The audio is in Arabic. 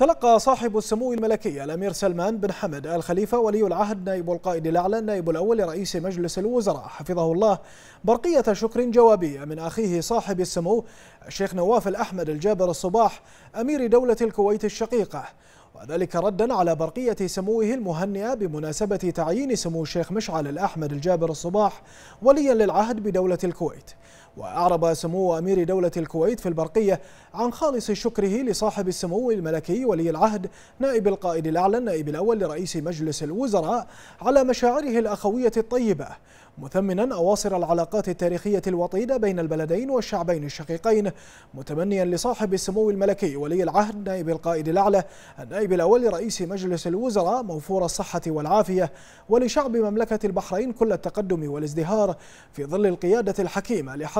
تلقى صاحب السمو الملكي الأمير سلمان بن حمد آل خليفة ولي العهد نائب القائد الأعلى النائب الأول لرئيس مجلس الوزراء حفظه الله برقية شكر جوابية من أخيه صاحب السمو الشيخ نواف الأحمد الجابر الصباح أمير دولة الكويت الشقيقة وذلك ردا على برقية سموه المهنئة بمناسبة تعيين سمو الشيخ مشعل الأحمد الجابر الصباح وليا للعهد بدولة الكويت وأعرب سمو أمير دولة الكويت في البرقية عن خالص شكره لصاحب السمو الملكي ولي العهد نائب القائد الأعلى النائب الأول لرئيس مجلس الوزراء على مشاعره الأخوية الطيبة مثمنا أواصر العلاقات التاريخية الوطيدة بين البلدين والشعبين الشقيقين متمنيا لصاحب السمو الملكي ولي العهد نائب القائد الأعلى النائب الأول لرئيس مجلس الوزراء موفور الصحة والعافية ولشعب مملكة البحرين كل التقدم والازدهار في ظل القيادة الحكيمة لحرب